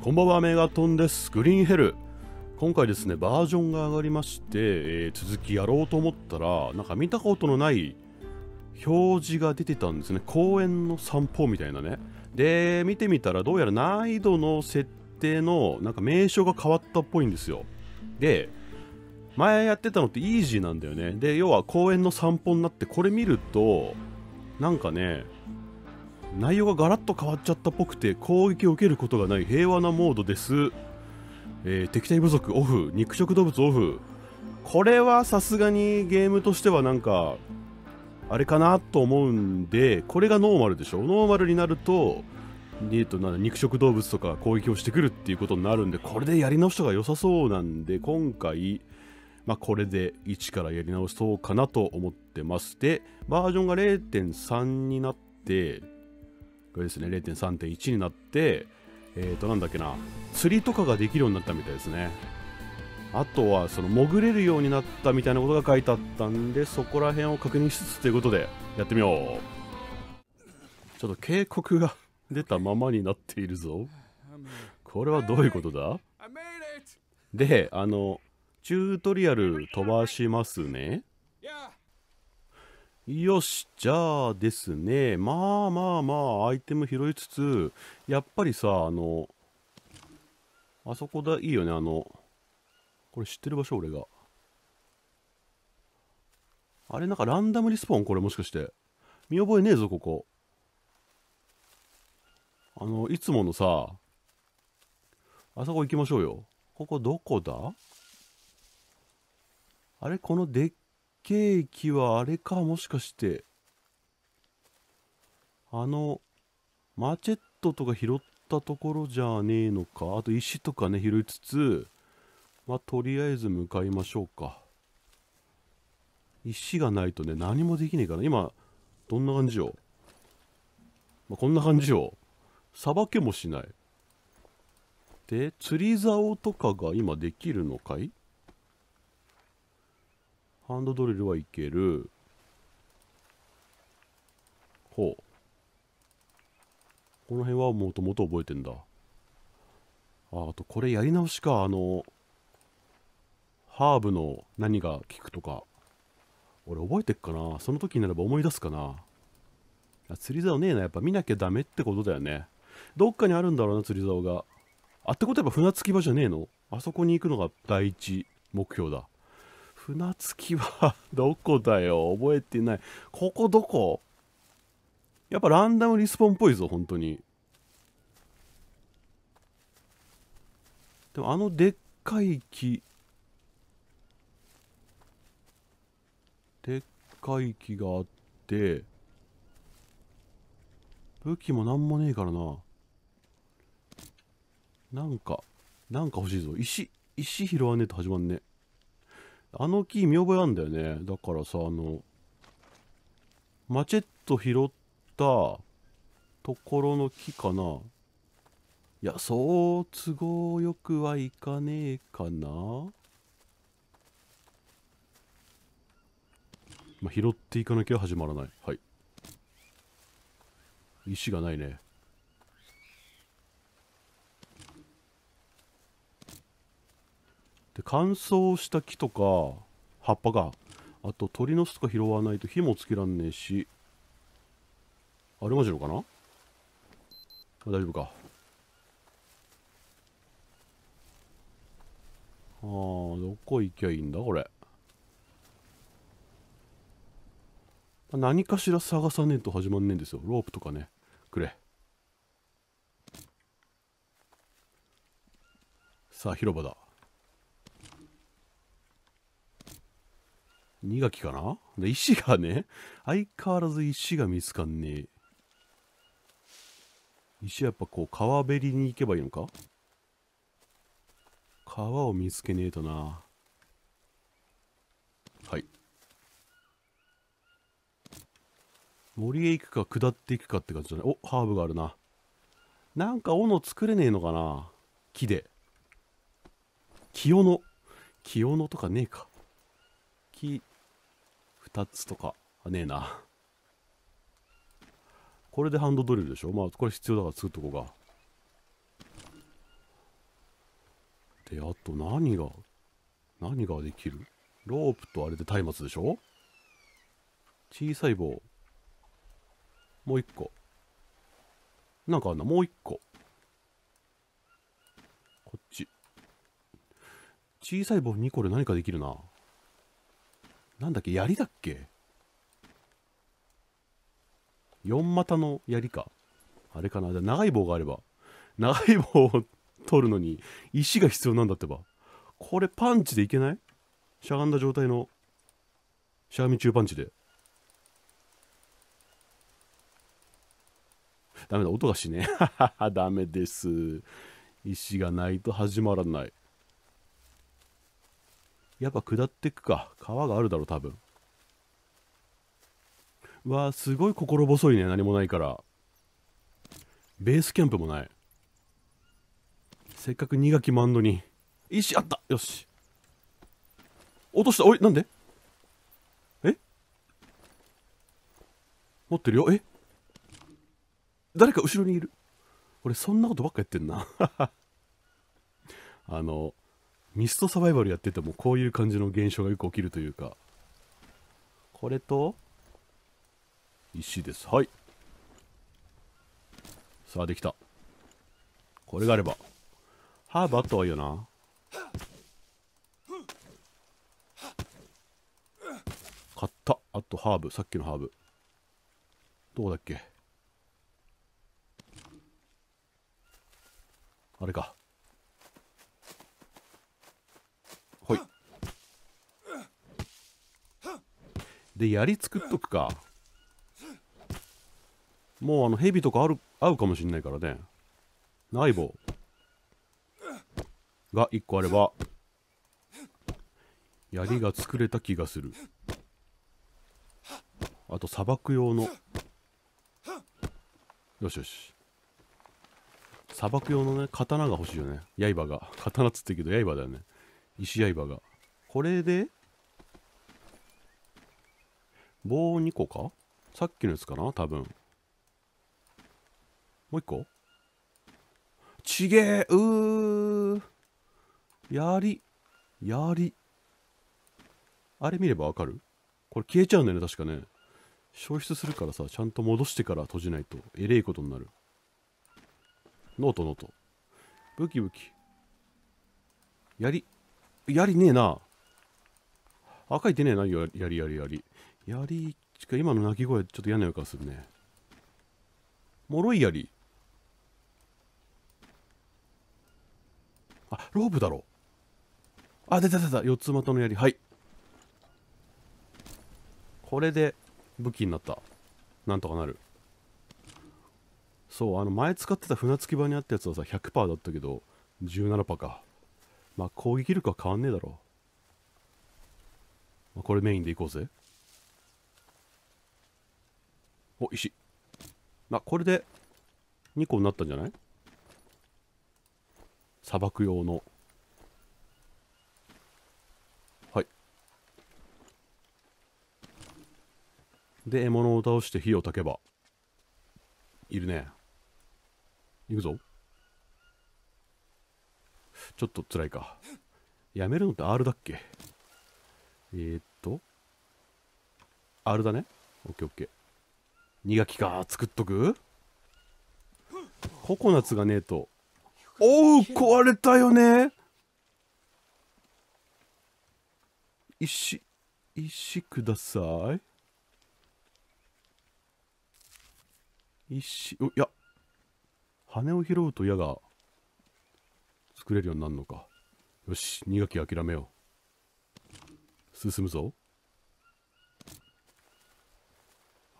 こんばんは、メガトンです。グリーンヘル。今回ですね、バージョンが上がりまして、えー、続きやろうと思ったら、なんか見たことのない表示が出てたんですね。公園の散歩みたいなね。で、見てみたら、どうやら難易度の設定の、なんか名称が変わったっぽいんですよ。で、前やってたのってイージーなんだよね。で、要は公園の散歩になって、これ見ると、なんかね、内容がガラッと変わっちゃったっぽくて攻撃を受けることがない平和なモードです、えー、敵対部族オフ肉食動物オフこれはさすがにゲームとしてはなんかあれかなと思うんでこれがノーマルでしょノーマルになると,、えー、とな肉食動物とか攻撃をしてくるっていうことになるんでこれでやり直しとが良さそうなんで今回まあ、これで1からやり直そうかなと思ってまして、バージョンが0.3になって、れですね、0.3.1になって、えっ、ー、と、なんだっけな、釣りとかができるようになったみたいですね。あとは、その、潜れるようになったみたいなことが書いてあったんで、そこら辺を確認しつつということで、やってみよう。ちょっと警告が出たままになっているぞ。これはどういうことだで、あの、チュートリアル飛ばしますね。よし、じゃあですね、まあまあまあ、アイテム拾いつつ、やっぱりさ、あの、あそこだ、いいよね、あの、これ知ってる場所、俺が。あれ、なんかランダムリスポーンこれ、もしかして。見覚えねえぞ、ここ。あの、いつものさ、あそこ行きましょうよ。ここどこだあれ、このでっケーキはあれか、もしかして。あの、マチェットとか拾ったところじゃねえのか。あと石とかね、拾いつつ、まあ、とりあえず向かいましょうか。石がないとね、何もできねえから。今、どんな感じよ。まあ、こんな感じよ。さばけもしない。で、釣り竿とかが今できるのかいハンドドリルはいける。ほう。この辺はもともと覚えてんだ。あ、あとこれやり直しか。あの、ハーブの何が効くとか。俺覚えてっかなその時になれば思い出すかな釣り竿ねえな。やっぱ見なきゃダメってことだよね。どっかにあるんだろうな、釣り竿が。あ、ってことはやっぱ船着き場じゃねえのあそこに行くのが第一目標だ。船着きはどこだよ覚えてないここどこやっぱランダムリスポンっぽいぞ本当にでもあのでっかい木でっかい木があって武器もなんもねえからななんかなんか欲しいぞ石石拾わねえと始まんねあの木見覚えあんだよねだからさあのマチェット拾ったところの木かないやそう都合よくはいかねえかなまあ、拾っていかなきゃ始まらないはい石がないねで乾燥した木とか葉っぱがあと鳥の巣とか拾わないと火もつけらんねえしあれマジロかな大丈夫かあーどこ行きゃいいんだこれ何かしら探さねえと始まんねえんですよロープとかねくれさあ広場だ二学期かなで石がね、相変わらず石が見つかんねえ。石やっぱこう、川べりに行けばいいのか川を見つけねえとな。はい。森へ行くか、下っていくかって感じだね。お、ハーブがあるな。なんか斧作れねえのかな木で。清野。清野とかねえか。木、タッツとか。ねえな。これでハンドドリルでしょまあ、これ必要だから作っとこうか。で、あと何が、何ができるロープとあれで松明でしょ小さい棒。もう一個。なんかあんな、もう一個。こっち。小さい棒2個で何かできるな。なんだっけ槍だっけ四股の槍かあれかなじゃ長い棒があれば長い棒を取るのに石が必要なんだってばこれパンチでいけないしゃがんだ状態のしゃがみ中パンチでダメだ音がしね ダメです石がないと始まらないやっぱ下っていくか。川があるだろ、多分。うわすごい心細いね。何もないから。ベースキャンプもない。せっかく2が決まんのに。石あったよし。落とした。おい、なんでえ持ってるよ。え誰か後ろにいる。俺、そんなことばっかやってんな。あの、ミストサバイバルやっててもこういう感じの現象がよく起きるというかこれと石ですはいさあできたこれがあればハーブあった方がいいよな買ったあとハーブさっきのハーブどこだっけあれかで槍作っとくかもうあの蛇とかある合うかもしんないからねナイボが1個あれば槍が作れた気がするあと砂漠用のよしよし砂漠用のね刀が欲しいよね刃が刀っつってけど刃だよね石刃がこれで棒2個かさっきのやつかな多分。もう1個ちげえうーやり。やり。あれ見ればわかるこれ消えちゃうんだよね、確かね。消失するからさ、ちゃんと戻してから閉じないと、えれいことになる。ノートノート。ブキブキ。やり。やりねえな。赤い出ねえな、やりやりやり。槍しか今の鳴き声ちょっと嫌な予感するね脆い槍あロープだろあ出た出た四つ股の槍はいこれで武器になったなんとかなるそうあの前使ってた船着き場にあったやつはさ100%だったけど17%かまあ攻撃力は変わんねえだろ、まあ、これメインでいこうぜお石まあこれで2個になったんじゃない砂漠用のはいで獲物を倒して火を焚けばいるね行くぞちょっと辛いかやめるのって R だっけえー、っと R だねオッケーオッケー磨きか作っとくココナツがねえとおう壊れたよね石石ください石おいや羽を拾うと矢が作れるようになるのかよし磨き諦めよう進むぞ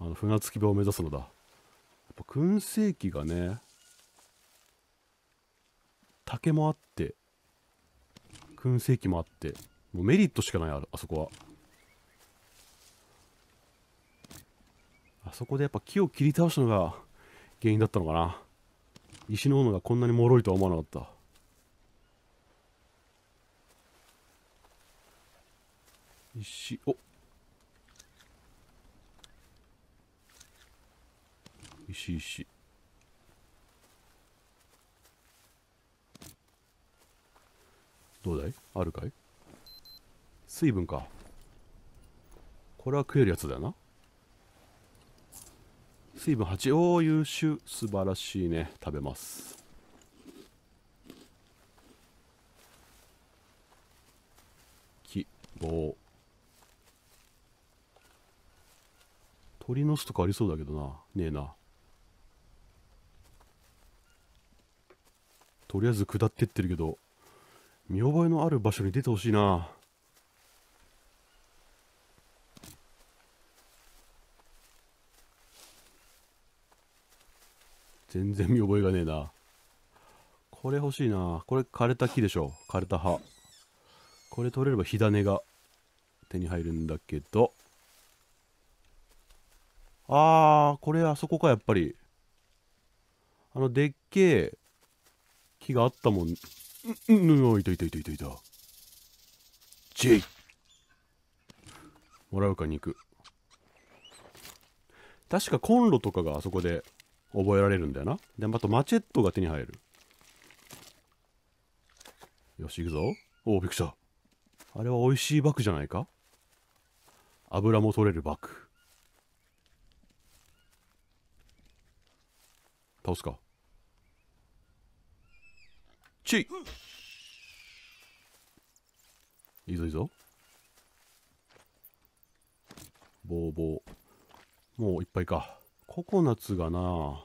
あの船着き場を目指すのだやっぱ燻製機がね竹もあって燻製機もあってもうメリットしかないああそこはあそこでやっぱ木を切り倒したのが原因だったのかな石の斧がこんなに脆いとは思わなかった石お石石どうだいあるかい水分かこれは食えるやつだよな水分8おお優秀素晴らしいね食べます木棒鳥の巣とかありそうだけどなねえなとりあえず下ってってるけど見覚えのある場所に出てほしいな全然見覚えがねえなこれ欲しいなこれ枯れた木でしょ枯れた葉これ取れれば火種が手に入るんだけどあーこれあそこかやっぱりあのでっけえ火があったもん。うん、うん、いたいたいたいたいた。ジェイもらうか肉。確かコンロとかがあそこで覚えられるんだよな。で、あとマチェットが手に入る。よし、行くぞ。おお、びっくりした。あれは美味しいバクじゃないか油も取れるバク。倒すか。ちいいぞいいぞボーボーもういっぱいかココナツがな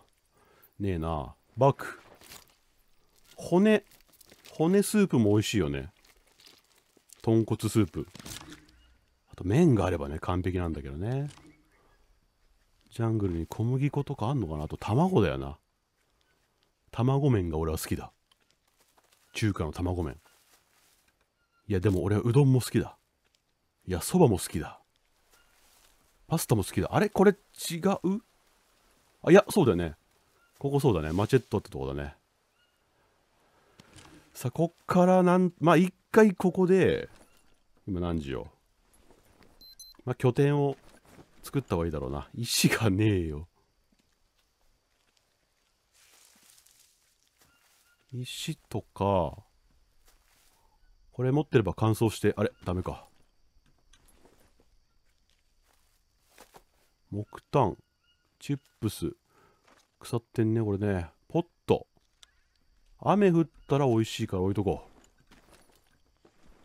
ねえなバック骨骨スープも美味しいよね豚骨スープあと麺があればね完璧なんだけどねジャングルに小麦粉とかあんのかなあと卵だよな卵麺が俺は好きだ中華の卵麺。いや、でも俺はうどんも好きだ。いや、そばも好きだ。パスタも好きだ。あれこれ違うあ、いや、そうだよね。ここそうだね。マチェットってとこだね。さあ、こっからなん、まあ、一回ここで、今何時よ。まあ、拠点を作った方がいいだろうな。石がねえよ。石とか、これ持ってれば乾燥して、あれ、ダメか。木炭、チップス、腐ってんね、これね。ポット。雨降ったら美味しいから置いとこ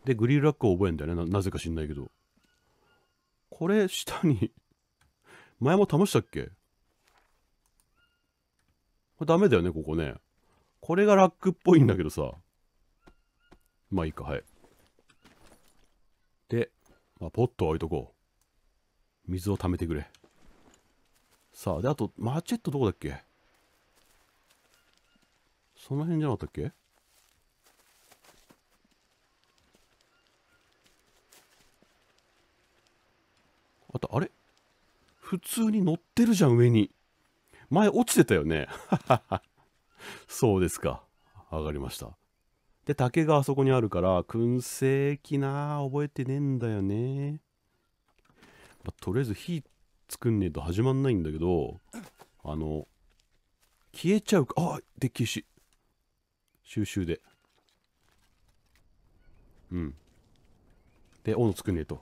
う。で、グリルラックを覚えんだよねなぜか知んないけど。これ、下に前も試したっけこれダメだよね、ここね。これがラックっぽいんだけどさ。まあいいか、はい。で、まあ、ポットを置いとこう。水を溜めてくれ。さあ、で、あと、マチェットどこだっけその辺じゃなかったっけあと、あれ普通に乗ってるじゃん、上に。前落ちてたよね。そうですか。わかりました。で、竹があそこにあるから、燻製機な覚えてねえんだよね。まあ、とりあえず火作んねえと始まんないんだけど、あの、消えちゃうか。あで、消し。収集で。うん。で、斧作んねえと。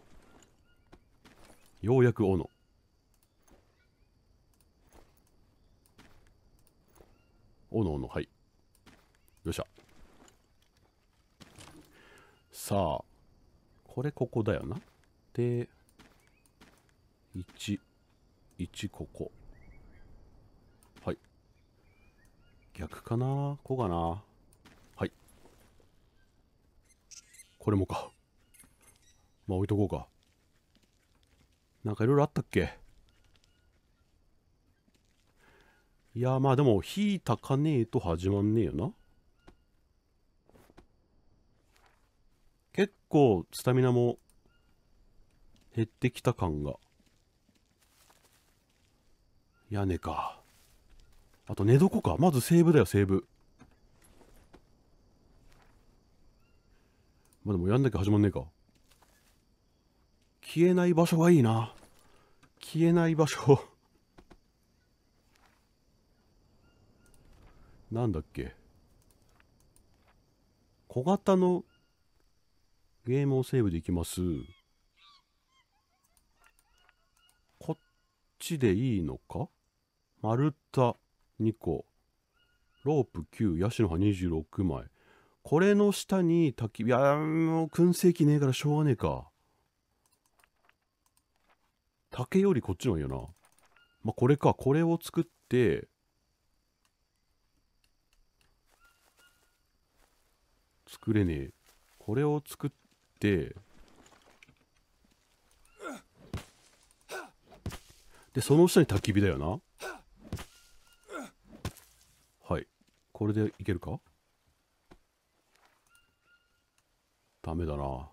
ようやく斧。おのおの、はい。よっしゃ。さあ、これここだよな。で、1、1ここ。はい。逆かなこうかなはい。これもか。まあ置いとこうか。なんかいろいろあったっけいやまあでも火たかねえと始まんねえよな結構スタミナも減ってきた感が屋根かあと寝床かまずセーブだよセーブまあでもやんなきゃ始まんねえか消えない場所がいいな消えない場所なんだっけ小型のゲームをセーブできます。こっちでいいのか丸太2個。ロープ9、ヤシの葉26枚。これの下に焚き火、いや、もう燻製機ねえからしょうがねえか。竹よりこっちの方がいいよな。まあ、これか。これを作って、作れねえこれを作ってでその下に焚き火だよなはいこれでいけるかダメだな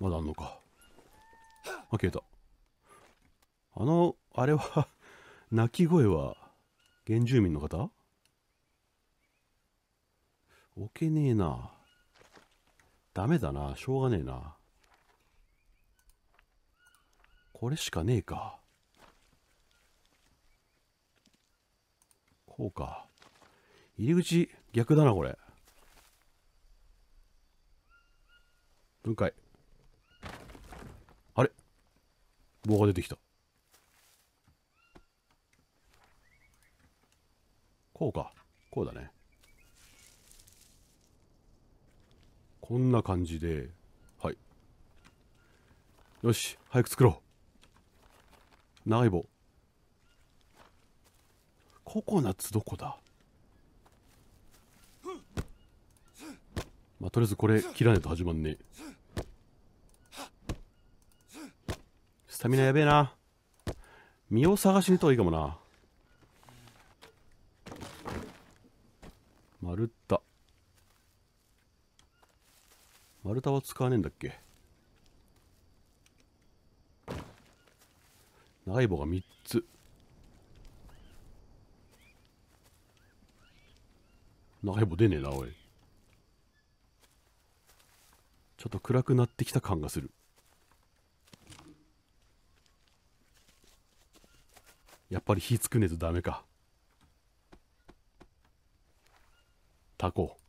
まだあんのかあ消えたあのあれは 鳴き声は原住民の方置けねえな。ダメだな。しょうがねえな。これしかねえか。こうか。入り口逆だな、これ。分解。あれ棒が出てきた。こうか。こうだね。こんな感じではいよし早く作ろう長い棒ココナッツどこだまあとりあえずこれ切らないと始まんねスタミナやべえな身を探しに行ったがいいかもなまるった丸太は使わねえんだっけ長い棒が3つ長い棒出ねえなおいちょっと暗くなってきた感がするやっぱり火つくねえとダメかタコ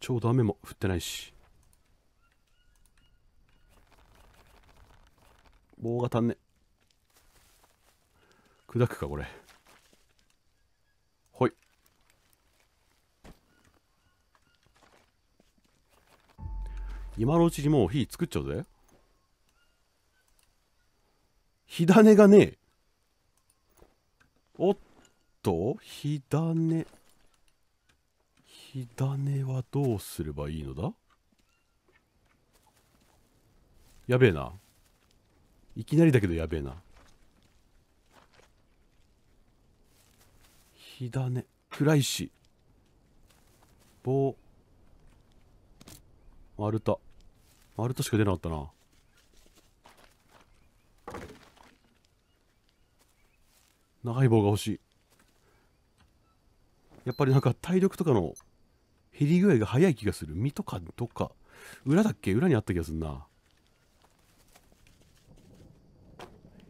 ちょうど雨も降ってないし棒が足んね砕くかこれほい今のうちにもう火作っちゃうぜ火種がねえおっと火種火種はどうすればいいのだやべえな。いきなりだけどやべえな。火種。暗いし。棒。丸太。丸太しか出なかったな。長い棒が欲しい。やっぱりなんか体力とかの減り具合が早い気がする身とかどっか裏だっけ裏にあった気がするな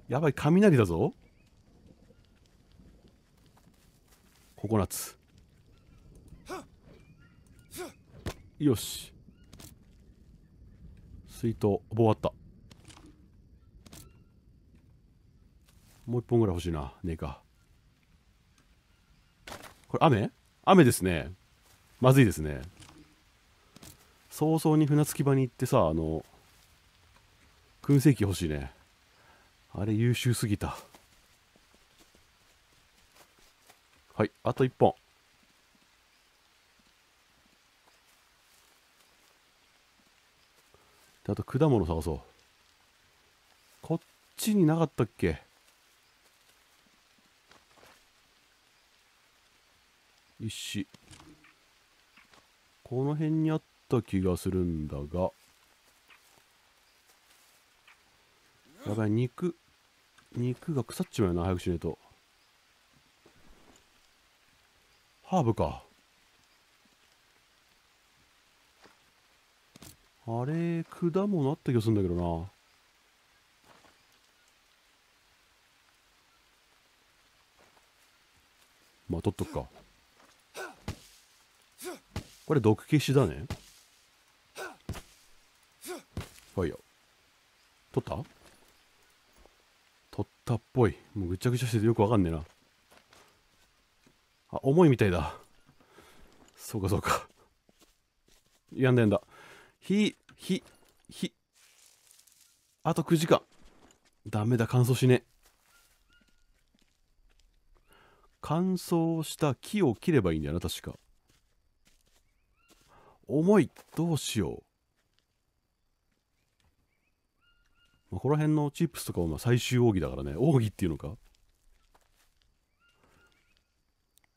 やばい雷だぞココナッツよし水筒棒あったもう一本ぐらい欲しいなねえかこれ雨雨ですねまずいですね早々に船着き場に行ってさあの燻製機欲しいねあれ優秀すぎたはいあと1本あと果物探そうこっちになかったっけ石この辺にあった気がするんだがやばい肉肉が腐っちまうな早くしねえとハーブかあれ果物あった気がするんだけどなまあ取っとくかこれ毒消しだねはいよ取った取ったっぽいもうぐちゃぐちゃしててよくわかんねえなあ重いみたいだそうかそうかやんだやんだひひひあと9時間ダメだ乾燥しね乾燥した木を切ればいいんだよな確か重いどうしよう、まあ、この辺のチップスとかは最終奥義だからね奥義っていうのか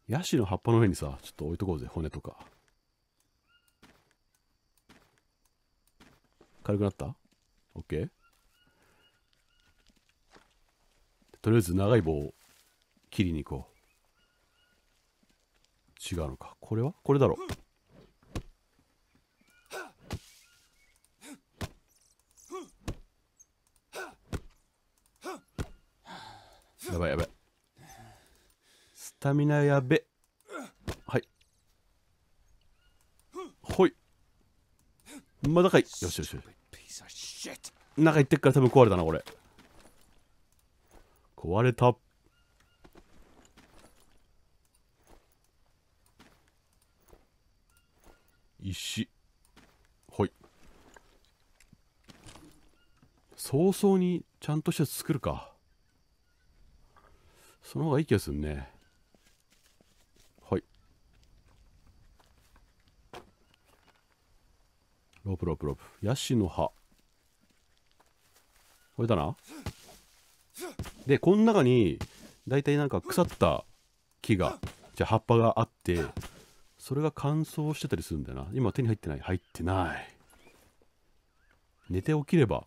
ヤシの葉っぱの上にさちょっと置いとこうぜ骨とか軽くなった ?OK? とりあえず長い棒を切りに行こう違うのかこれはこれだろうタミナやべはいほいまだかいよしよしよし中行ってっから多分壊れたなこれ壊れた石ほい早々にちゃんとした作るかその方がいい気がするねロープロープロープ。ヤシの葉。これだな。で、この中に、だいたいなんか腐った木が、じゃ葉っぱがあって、それが乾燥してたりするんだよな。今手に入ってない。入ってない。寝て起きれば、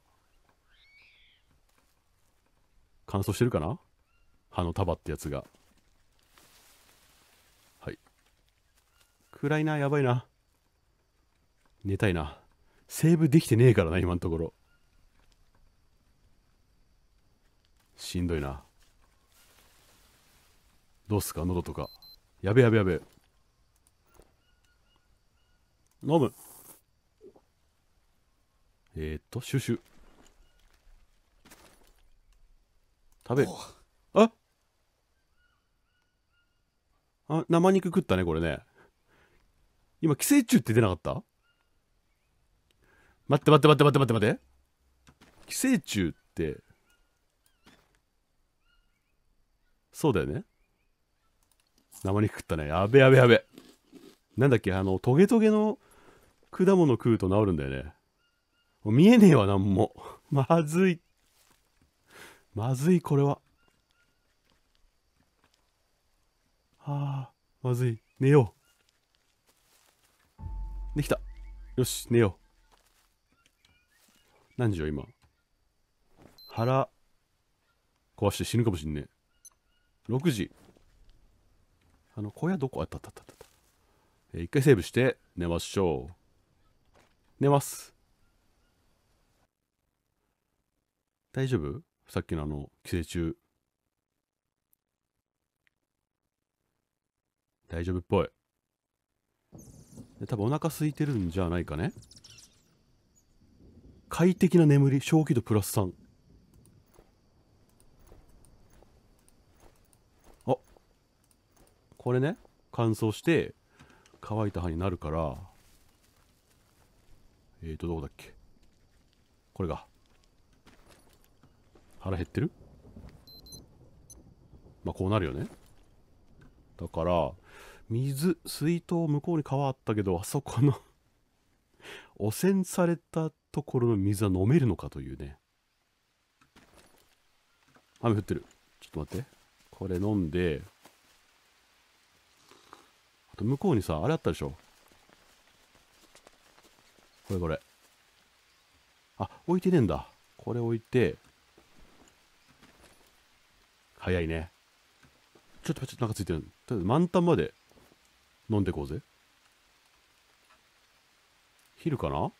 乾燥してるかな葉の束ってやつが。はい。暗いな、やばいな。寝たいな。セーブできてねえからな、今のところ。しんどいな。どうすか、喉とか。やべやべやべ。飲む。えー、っと、シュシュ。食べ。ああ、生肉食ったね、これね。今、寄生虫って出なかった待って待って待って待って待って寄生虫ってそうだよね生肉食ったねやべやべやべなんだっけあのトゲトゲの果物食うと治るんだよね見えねえわなんも まずいまずいこれははあまずい寝ようできたよし寝よう何時よ、今。腹、壊して死ぬかもしんねえ。6時。あの、小屋どこあったあったあったった。えー、一回セーブして、寝ましょう。寝ます。大丈夫さっきのあの、寄生虫。大丈夫っぽい。多分お腹空いてるんじゃないかね快適な眠り正気度プラス3あこれね乾燥して乾いた歯になるからえーとどこだっけこれが腹減ってるまあこうなるよねだから水水筒向こうに川あったけどあそこの 汚染されたところの水は飲めるのかというね。雨降ってる。ちょっと待って。これ飲んで、あと向こうにさ、あれあったでしょこれこれ。あ、置いてねえんだ。これ置いて、早いね。ちょっと、ちょっとなんかついてる。とりあえず満タンまで飲んでこうぜ。昼かな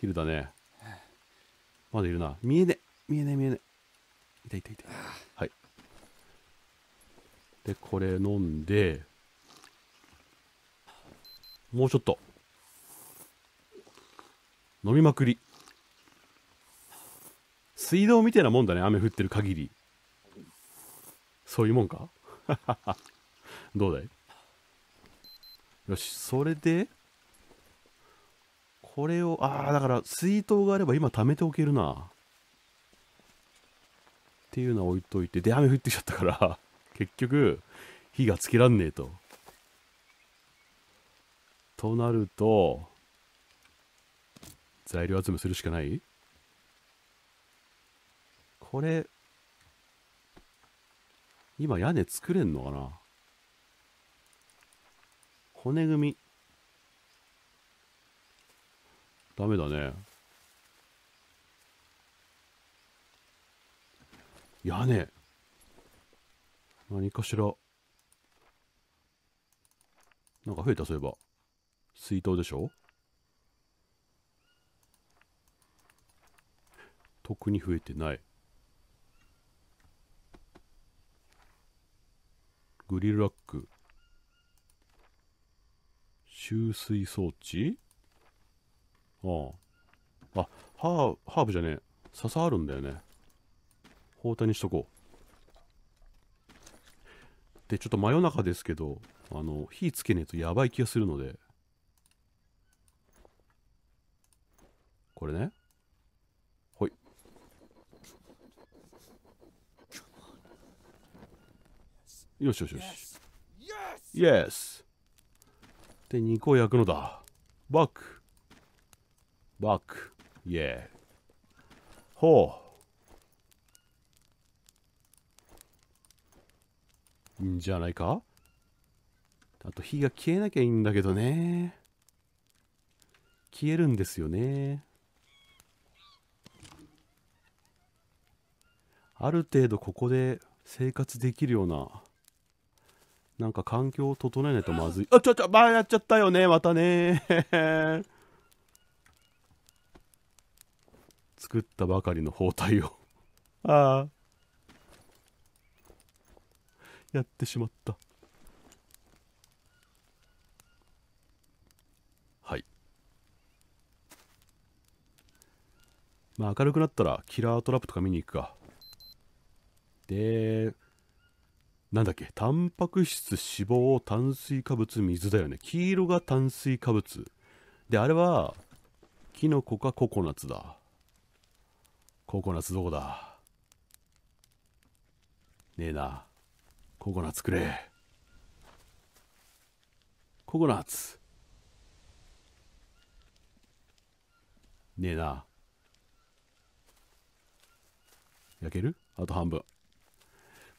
昼だね。まだいるな。見えね見えね見えねいたいたいた。はい。で、これ飲んで、もうちょっと。飲みまくり。水道みたいなもんだね、雨降ってる限り。そういうもんか どうだいよし、それで、これを、ああ、だから水筒があれば今貯めておけるな。っていうのは置いといて、で、雨降ってきちゃったから、結局、火がつけらんねえと。となると、材料集めするしかないこれ、今屋根作れんのかな骨組み。ダメだね。屋根。何かしら。なんか増えた、そういえば。水筒でしょ特に増えてない。グリルラック。集水装置あああハーハーブじゃねえ笹あるんだよね包帯にしとこうでちょっと真夜中ですけどあの火つけねえとやばい気がするのでこれねほいよしよしよしイエスで肉を焼くのだバックバック、k y e a んじゃないかあと火が消えなきゃいいんだけどね。消えるんですよね。ある程度ここで生活できるような、なんか環境を整えないとまずい。あ、ちょちょ、まあやっちゃったよね、またね。作ったばかりの包帯をああやってしまったはいまあ明るくなったらキラートラップとか見に行くかでなんだっけタンパク質脂肪炭水化物水だよね黄色が炭水化物であれはキノコかココナツだココナツどこだねえなココナツくれココナツねえな焼けるあと半分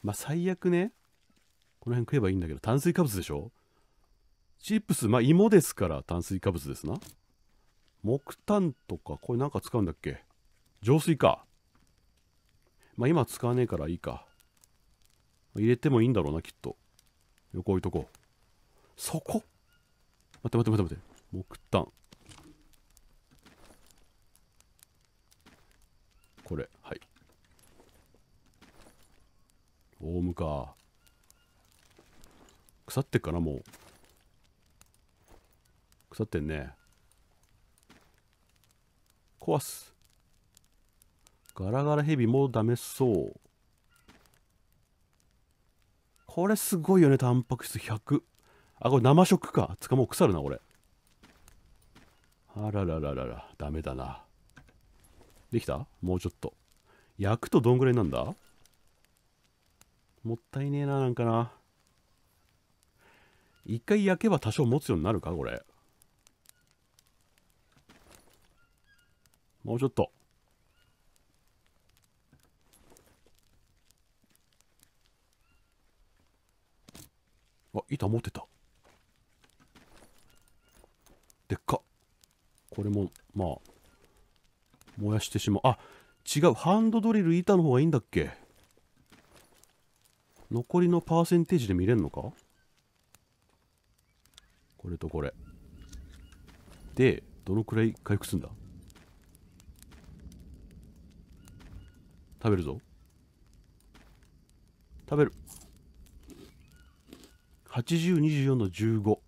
まあ最悪ねこの辺食えばいいんだけど炭水化物でしょチップスまあ芋ですから炭水化物ですな木炭とかこれなんか使うんだっけ浄水かまあ今使わねえからいいか。入れてもいいんだろうな、きっと。横置いとこう。そこ待って待って待って待って。木炭。これ、はい。オウムか。腐ってっかな、もう。腐ってんね。壊す。ガラガラヘビもダメそうこれすごいよねタンパク質100あこれ生食かつかもう腐るなこれあらららららダメだなできたもうちょっと焼くとどんぐらいなんだもったいねえななんかな一回焼けば多少持つようになるかこれもうちょっとあ板持ってたでっかこれもまあ燃やしてしまうあ違うハンドドリル板の方がいいんだっけ残りのパーセンテージで見れんのかこれとこれでどのくらい回復すんだ食べるぞ食べる8024の15ほ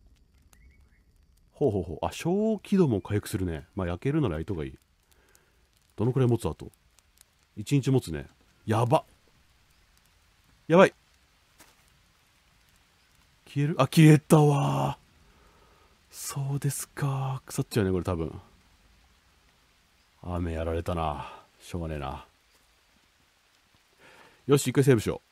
うほうほうあ小気度も回復するねまあ焼けるなら焼いたがいいどのくらい持つあと1日持つねやばやばい消えるあ消えたわそうですか腐っちゃうねこれ多分雨やられたなしょうがねえなよし一回セーブしよう